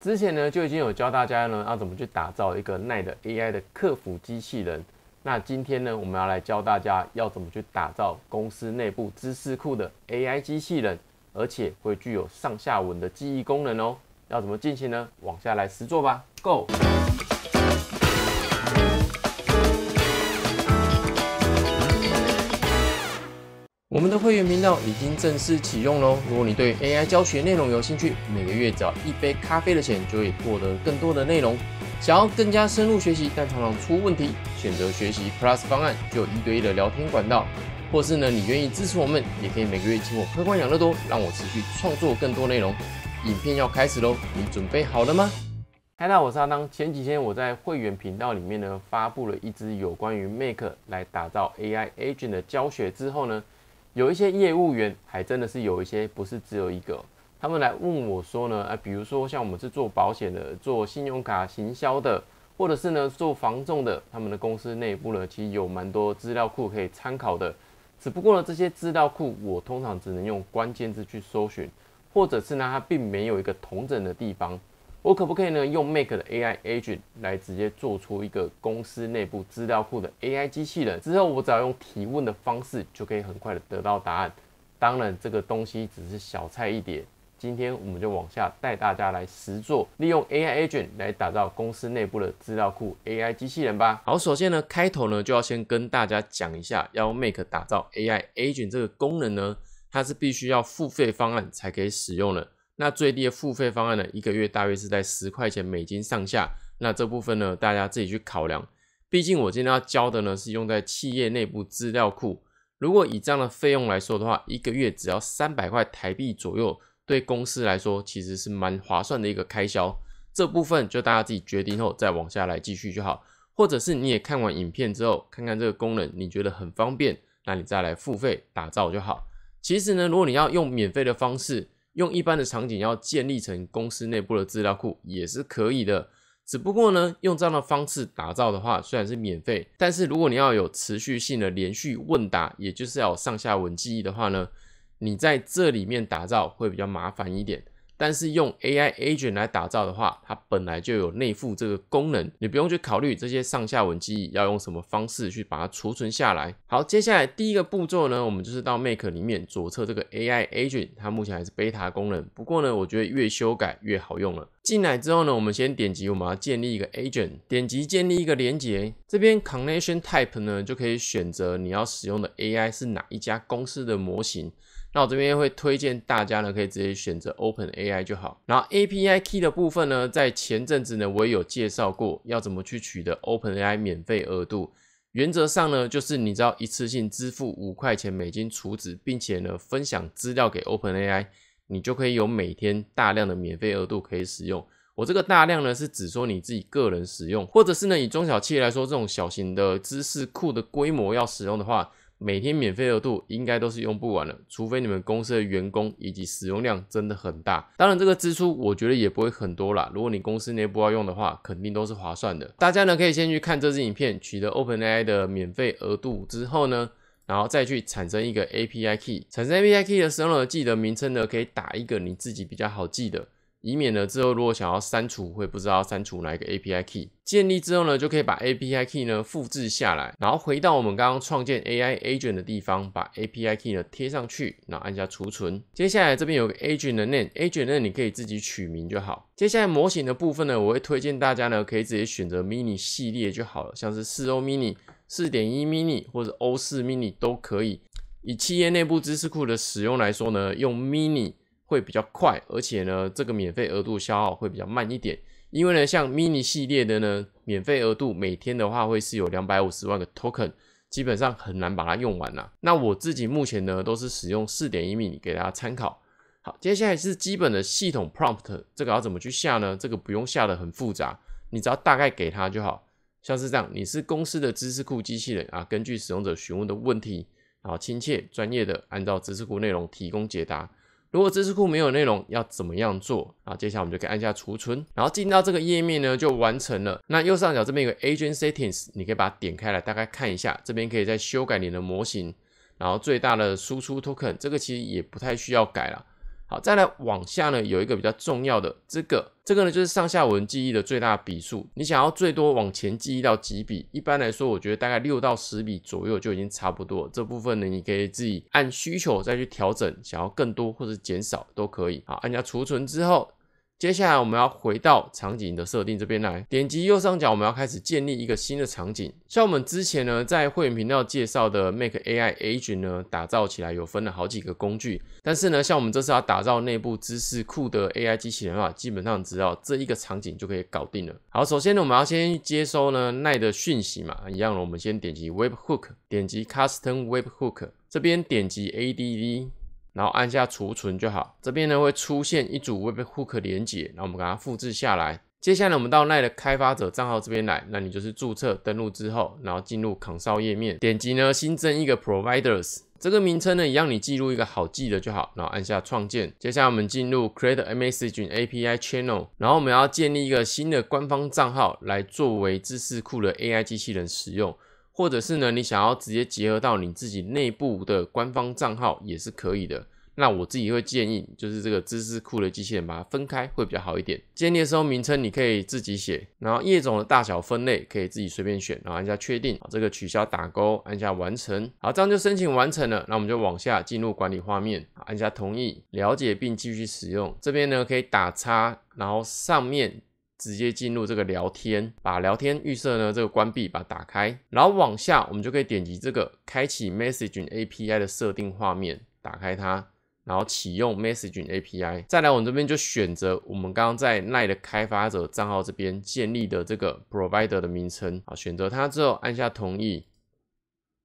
之前呢就已经有教大家呢要怎么去打造一个耐的 AI 的客服机器人。那今天呢，我们要来教大家要怎么去打造公司内部知识库的 AI 机器人，而且会具有上下文的记忆功能哦。要怎么进行呢？往下来实做吧，Go。我们的会员频道已经正式启用喽！如果你对 AI 教学内容有兴趣，每个月要一杯咖啡的钱，就可以获得更多的内容。想要更加深入学习，但常常出问题，选择学习 Plus 方案，就有一对一的聊天管道。或是呢，你愿意支持我们，也可以每个月请我喝罐养乐多，让我持续创作更多内容。影片要开始喽，你准备好了吗？嗨，大家，我是阿当。前几天我在会员频道里面呢，发布了一支有关于 Make 来打造 AI Agent 的教学之后呢。有一些业务员还真的是有一些不是只有一个，他们来问我说呢，啊，比如说像我们是做保险的，做信用卡行销的，或者是呢做房仲的，他们的公司内部呢其实有蛮多资料库可以参考的，只不过呢这些资料库我通常只能用关键字去搜寻，或者是呢它并没有一个同整的地方。我可不可以呢，用 Make 的 AI Agent 来直接做出一个公司内部资料库的 AI 机器人？之后我只要用提问的方式，就可以很快的得到答案。当然，这个东西只是小菜一碟。今天我们就往下带大家来实做，利用 AI Agent 来打造公司内部的资料库 AI 机器人吧。好，首先呢，开头呢就要先跟大家讲一下，要用 Make 打造 AI Agent 这个功能呢，它是必须要付费方案才可以使用的。那最低的付费方案呢？一个月大约是在十块钱美金上下。那这部分呢，大家自己去考量。毕竟我今天要交的呢，是用在企业内部资料库。如果以这样的费用来说的话，一个月只要三百块台币左右，对公司来说其实是蛮划算的一个开销。这部分就大家自己决定后再往下来继续就好。或者是你也看完影片之后，看看这个功能你觉得很方便，那你再来付费打造就好。其实呢，如果你要用免费的方式。用一般的场景要建立成公司内部的资料库也是可以的，只不过呢，用这样的方式打造的话，虽然是免费，但是如果你要有持续性的连续问答，也就是要有上下文记忆的话呢，你在这里面打造会比较麻烦一点。但是用 AI Agent 来打造的话，它本来就有内附这个功能，你不用去考虑这些上下文记忆要用什么方式去把它储存下来。好，接下来第一个步骤呢，我们就是到 Make 里面左侧这个 AI Agent，它目前还是 Beta 功能，不过呢，我觉得越修改越好用了。进来之后呢，我们先点击我们要建立一个 Agent，点击建立一个连接，这边 Connection Type 呢就可以选择你要使用的 AI 是哪一家公司的模型。那我这边会推荐大家呢，可以直接选择 Open AI 就好。然后 API Key 的部分呢，在前阵子呢，我也有介绍过要怎么去取得 Open AI 免费额度。原则上呢，就是你只要一次性支付五块钱美金储值，并且呢，分享资料给 Open AI，你就可以有每天大量的免费额度可以使用。我这个大量呢，是指说你自己个人使用，或者是呢，以中小企业来说，这种小型的知识库的规模要使用的话。每天免费额度应该都是用不完了，除非你们公司的员工以及使用量真的很大。当然，这个支出我觉得也不会很多啦。如果你公司内部要用的话，肯定都是划算的。大家呢可以先去看这支影片，取得 OpenAI 的免费额度之后呢，然后再去产生一个 API Key。产生 API Key 的时候呢，记得名称呢可以打一个你自己比较好记的。以免呢之后如果想要删除会不知道删除哪一个 API key 建立之后呢就可以把 API key 呢复制下来，然后回到我们刚刚创建 AI agent 的地方，把 API key 呢贴上去，然后按下储存。接下来这边有个 agent name，agent name 你可以自己取名就好。接下来模型的部分呢，我会推荐大家呢可以直接选择 mini 系列就好了，像是四欧 mini、四点一 mini 或者欧四 mini 都可以。以企业内部知识库的使用来说呢，用 mini。会比较快，而且呢，这个免费额度消耗会比较慢一点，因为呢，像 mini 系列的呢，免费额度每天的话会是有两百五十万个 token，基本上很难把它用完了。那我自己目前呢，都是使用四点一米给大家参考。好，接下来是基本的系统 prompt，这个要怎么去下呢？这个不用下的很复杂，你只要大概给它就好，像是这样，你是公司的知识库机器人啊，根据使用者询问的问题，然后亲切专业的按照知识库内容提供解答。如果知识库没有内容，要怎么样做啊？接下来我们就可以按下储存，然后进到这个页面呢，就完成了。那右上角这边有个 Agent Settings，你可以把它点开来，大概看一下。这边可以再修改你的模型，然后最大的输出 token 这个其实也不太需要改了。好，再来往下呢，有一个比较重要的这个，这个呢就是上下文记忆的最大笔数。你想要最多往前记忆到几笔？一般来说，我觉得大概六到十笔左右就已经差不多。这部分呢，你可以自己按需求再去调整，想要更多或者减少都可以。好，按下储存之后。接下来我们要回到场景的设定这边来，点击右上角，我们要开始建立一个新的场景。像我们之前呢，在会员频道介绍的 Make AI Agent 呢，打造起来有分了好几个工具。但是呢，像我们这次要打造内部知识库的 AI 机器人啊，基本上只要这一个场景就可以搞定了。好，首先呢，我们要先接收呢奈的讯息嘛，一样，我们先点击 Web Hook，点击 Custom Web Hook，这边点击 Add。然后按下储存就好，这边呢会出现一组 Webhook 连接，然后我们把它复制下来。接下来我们到奈的开发者账号这边来，那你就是注册登录之后，然后进入 Console 页面，点击呢新增一个 Providers，这个名称呢一样，你记录一个好记的就好，然后按下创建。接下来我们进入 Create MS e s a g e API Channel，然后我们要建立一个新的官方账号来作为知识库的 AI 机器人使用。或者是呢，你想要直接结合到你自己内部的官方账号也是可以的。那我自己会建议，就是这个知识库的机器人把它分开会比较好一点。建立的时候名称你可以自己写，然后页种的大小分类可以自己随便选，然后按下确定，这个取消打勾，按下完成，好，这样就申请完成了。那我们就往下进入管理画面，按下同意，了解并继续使用。这边呢可以打叉，然后上面。直接进入这个聊天，把聊天预设呢这个关闭，把它打开，然后往下我们就可以点击这个开启 Messaging API 的设定画面，打开它，然后启用 Messaging API。再来我们这边就选择我们刚刚在 n i 奈的开发者账号这边建立的这个 Provider 的名称啊，选择它之后按下同意，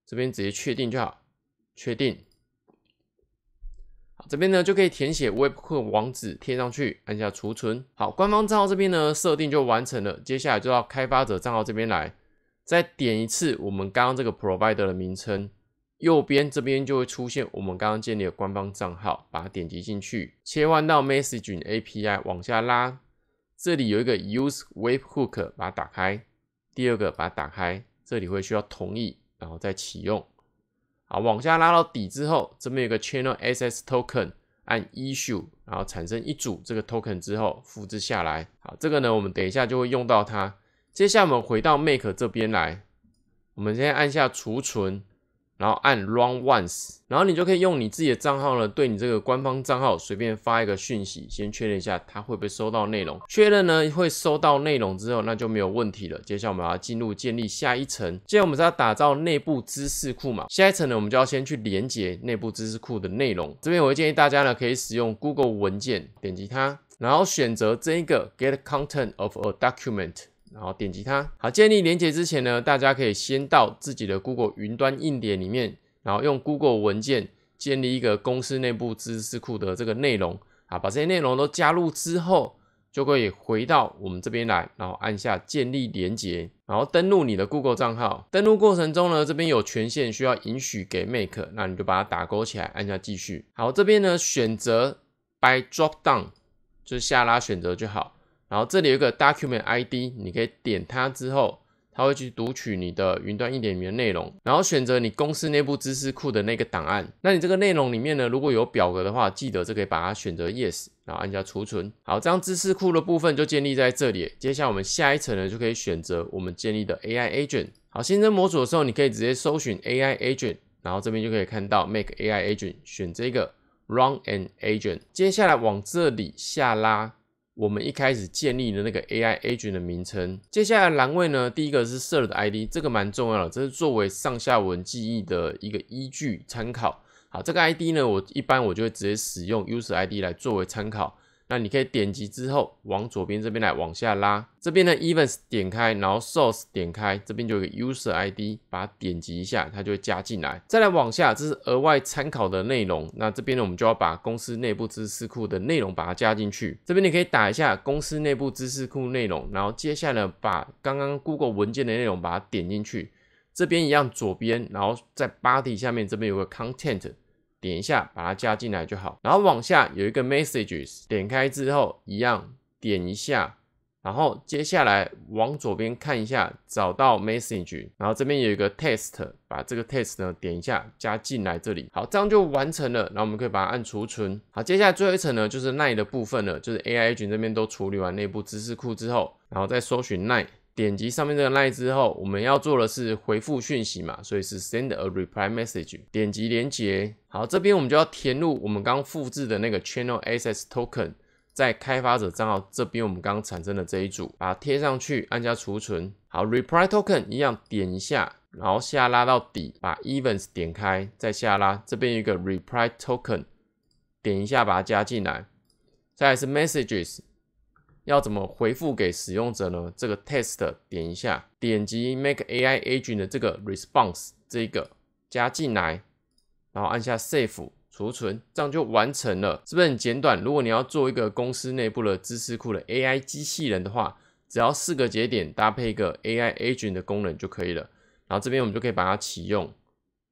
这边直接确定就好，确定。这边呢就可以填写 Webhook 网址贴上去，按下储存。好，官方账号这边呢设定就完成了。接下来就到开发者账号这边来，再点一次我们刚刚这个 Provider 的名称，右边这边就会出现我们刚刚建立的官方账号，把它点击进去，切换到 Messaging API，往下拉，这里有一个 Use Webhook，把它打开。第二个把它打开，这里会需要同意，然后再启用。好，往下拉到底之后，这边有个 Channel SS Token，按 Issue，然后产生一组这个 Token 之后，复制下来。好，这个呢，我们等一下就会用到它。接下来我们回到 Make 这边来，我们先按下储存。然后按 Run Once，然后你就可以用你自己的账号呢，对你这个官方账号随便发一个讯息，先确认一下它会不会收到内容。确认呢会收到内容之后，那就没有问题了。接下来我们要进入建立下一层，既在我们要打造内部知识库嘛，下一层呢，我们就要先去连接内部知识库的内容。这边我会建议大家呢，可以使用 Google 文件，点击它，然后选择这一个 Get Content of a Document。然后点击它。好，建立连接之前呢，大家可以先到自己的 Google 云端硬点里面，然后用 Google 文件建立一个公司内部知识库的这个内容啊，把这些内容都加入之后，就可以回到我们这边来，然后按下建立连接，然后登录你的 Google 账号。登录过程中呢，这边有权限需要允许给 Make，那你就把它打勾起来，按下继续。好，这边呢选择 By drop down 就是下拉选择就好。然后这里有一个 document ID，你可以点它之后，它会去读取你的云端一点里面内容，然后选择你公司内部知识库的那个档案。那你这个内容里面呢，如果有表格的话，记得这可以把它选择 yes，然后按下储存。好，这样知识库的部分就建立在这里。接下来我们下一层呢，就可以选择我们建立的 AI agent。好，新增模组的时候，你可以直接搜寻 AI agent，然后这边就可以看到 make AI agent，选这个 run an agent，接下来往这里下拉。我们一开始建立的那个 AI Agent 的名称，接下来栏位呢？第一个是 s e r c ID，这个蛮重要的，这是作为上下文记忆的一个依据参考。好，这个 ID 呢，我一般我就会直接使用 User ID 来作为参考。那你可以点击之后，往左边这边来往下拉，这边呢 events 点开，然后 source 点开，这边就有个 user ID，把它点击一下，它就会加进来。再来往下，这是额外参考的内容。那这边呢，我们就要把公司内部知识库的内容把它加进去。这边你可以打一下公司内部知识库内容，然后接下来把刚刚 Google 文件的内容把它点进去。这边一样左边，然后在 body 下面这边有个 content。点一下把它加进来就好，然后往下有一个 messages，点开之后一样点一下，然后接下来往左边看一下，找到 m e s s a g e 然后这边有一个 test，把这个 test 呢点一下加进来这里，好，这样就完成了，然后我们可以把它按储存。好，接下来最后一层呢就是奈的部分了，就是 AI 群这边都处理完内部知识库之后，然后再搜寻奈。点击上面这个 line 之后，我们要做的是回复讯息嘛，所以是 send a reply message。点击连接，好，这边我们就要填入我们刚复制的那个 channel access token，在开发者账号这边我们刚刚产生的这一组，把它贴上去，按下储存。好，reply token 一样点一下，然后下拉到底，把 events 点开，再下拉，这边有一个 reply token，点一下把它加进来，再来是 messages。要怎么回复给使用者呢？这个 test 点一下，点击 Make AI Agent 的这个 response 这个加进来，然后按下 Save 储存这样就完成了。是不是很简短？如果你要做一个公司内部的知识库的 AI 机器人的话，只要四个节点搭配一个 AI Agent 的功能就可以了。然后这边我们就可以把它启用。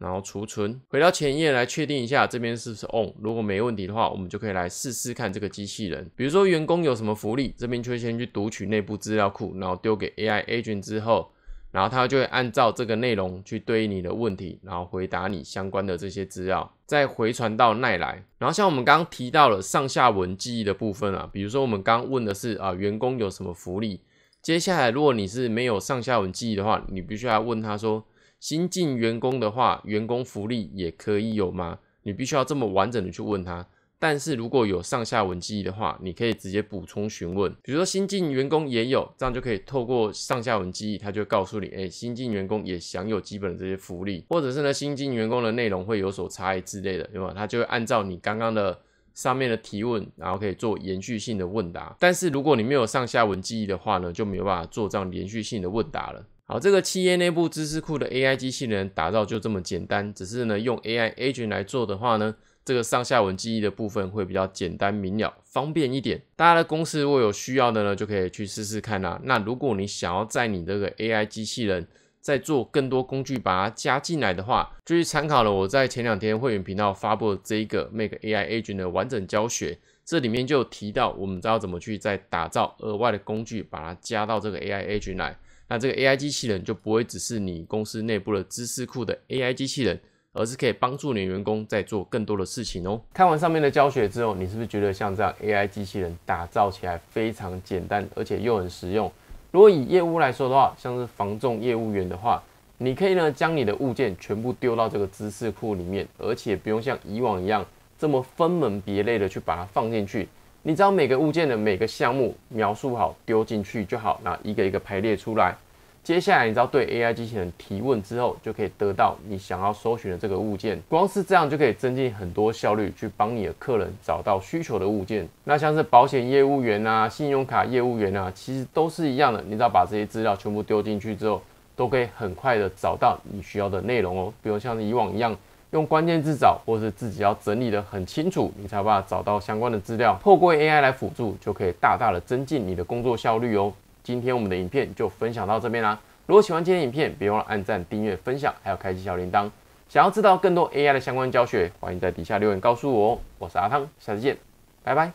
然后储存，回到前页来确定一下，这边是不是 on？如果没问题的话，我们就可以来试试看这个机器人。比如说员工有什么福利，这边就会先去读取内部资料库，然后丢给 AI agent 之后，然后它就会按照这个内容去对应你的问题，然后回答你相关的这些资料，再回传到奈来。然后像我们刚刚提到了上下文记忆的部分啊，比如说我们刚刚问的是啊员工有什么福利，接下来如果你是没有上下文记忆的话，你必须要问他说。新进员工的话，员工福利也可以有吗？你必须要这么完整的去问他。但是如果有上下文记忆的话，你可以直接补充询问，比如说新进员工也有，这样就可以透过上下文记忆，他就告诉你，哎，新进员工也享有基本的这些福利，或者是呢新进员工的内容会有所差异之类的，对吧？他就会按照你刚刚的上面的提问，然后可以做延续性的问答。但是如果你没有上下文记忆的话呢，就没有办法做这样连续性的问答了。好，这个企业内部知识库的 AI 机器人打造就这么简单。只是呢，用 AI Agent 来做的话呢，这个上下文记忆的部分会比较简单明了，方便一点。大家的公司如果有需要的呢，就可以去试试看啦。那如果你想要在你这个 AI 机器人再做更多工具，把它加进来的话，就去参考了我在前两天会员频道发布的这一个 Make AI Agent 的完整教学。这里面就提到，我们知道怎么去再打造额外的工具，把它加到这个 AI Agent 来。那这个 AI 机器人就不会只是你公司内部的知识库的 AI 机器人，而是可以帮助你员工在做更多的事情哦。看完上面的教学之后，你是不是觉得像这样 AI 机器人打造起来非常简单，而且又很实用？如果以业务来说的话，像是防重业务员的话，你可以呢将你的物件全部丢到这个知识库里面，而且不用像以往一样这么分门别类的去把它放进去。你知道每个物件的每个项目描述好丢进去就好，那一个一个排列出来。接下来，你只要对 AI 机器人提问之后，就可以得到你想要搜寻的这个物件。光是这样就可以增进很多效率，去帮你的客人找到需求的物件。那像是保险业务员啊、信用卡业务员啊，其实都是一样的。你只要把这些资料全部丢进去之后，都可以很快的找到你需要的内容哦，比如像以往一样。用关键字找，或是自己要整理的很清楚，你才办法找到相关的资料。透过 AI 来辅助，就可以大大的增进你的工作效率哦。今天我们的影片就分享到这边啦。如果喜欢今天影片，别忘了按赞、订阅、分享，还有开启小铃铛。想要知道更多 AI 的相关教学，欢迎在底下留言告诉我。哦。我是阿汤，下次见，拜拜。